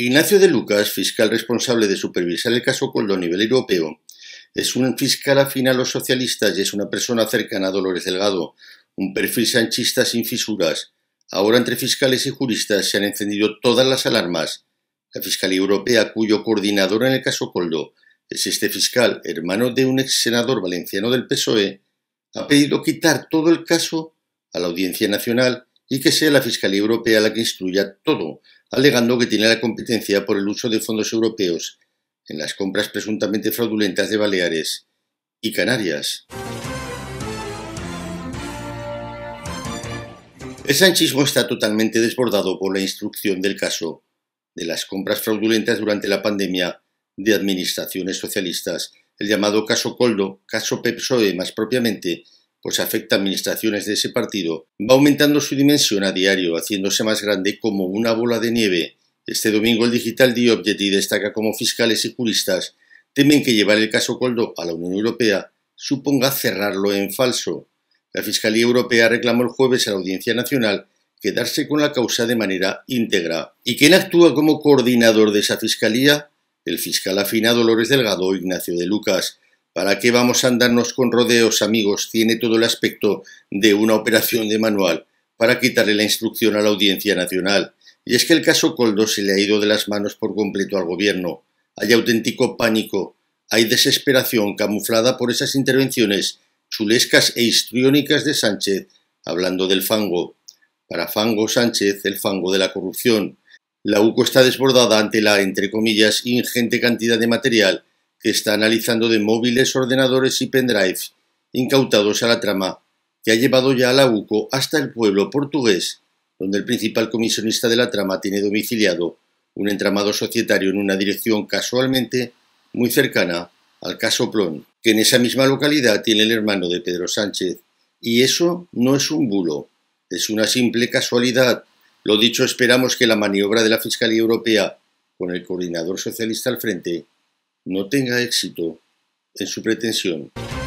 Ignacio de Lucas, fiscal responsable de supervisar el caso Coldo a nivel europeo, es un fiscal afín a los socialistas y es una persona cercana a Dolores Delgado, un perfil sanchista sin fisuras. Ahora entre fiscales y juristas se han encendido todas las alarmas. La Fiscalía Europea, cuyo coordinador en el caso Coldo es este fiscal, hermano de un ex senador valenciano del PSOE, ha pedido quitar todo el caso a la Audiencia Nacional y que sea la Fiscalía Europea la que instruya todo, alegando que tiene la competencia por el uso de fondos europeos en las compras presuntamente fraudulentas de Baleares y Canarias. El sanchismo está totalmente desbordado por la instrucción del caso de las compras fraudulentas durante la pandemia de administraciones socialistas, el llamado caso Coldo, caso PEPSOE más propiamente, pues afecta a administraciones de ese partido, va aumentando su dimensión a diario, haciéndose más grande como una bola de nieve. Este domingo el Digital The destaca como fiscales y juristas temen que llevar el caso Coldo a la Unión Europea suponga cerrarlo en falso. La Fiscalía Europea reclamó el jueves a la Audiencia Nacional quedarse con la causa de manera íntegra. ¿Y quién actúa como coordinador de esa fiscalía? El fiscal afina Dolores Delgado Ignacio de Lucas, ¿Para qué vamos a andarnos con rodeos, amigos? Tiene todo el aspecto de una operación de manual para quitarle la instrucción a la Audiencia Nacional. Y es que el caso Coldo se le ha ido de las manos por completo al gobierno. Hay auténtico pánico, hay desesperación camuflada por esas intervenciones chulescas e histriónicas de Sánchez, hablando del fango. Para Fango Sánchez, el fango de la corrupción. La UCO está desbordada ante la, entre comillas, ingente cantidad de material que está analizando de móviles, ordenadores y pendrives incautados a la trama, que ha llevado ya a la UCO hasta el pueblo portugués, donde el principal comisionista de la trama tiene domiciliado un entramado societario en una dirección casualmente muy cercana al caso Plon, que en esa misma localidad tiene el hermano de Pedro Sánchez. Y eso no es un bulo, es una simple casualidad. Lo dicho, esperamos que la maniobra de la Fiscalía Europea, con el coordinador socialista al frente, no tenga éxito en su pretensión.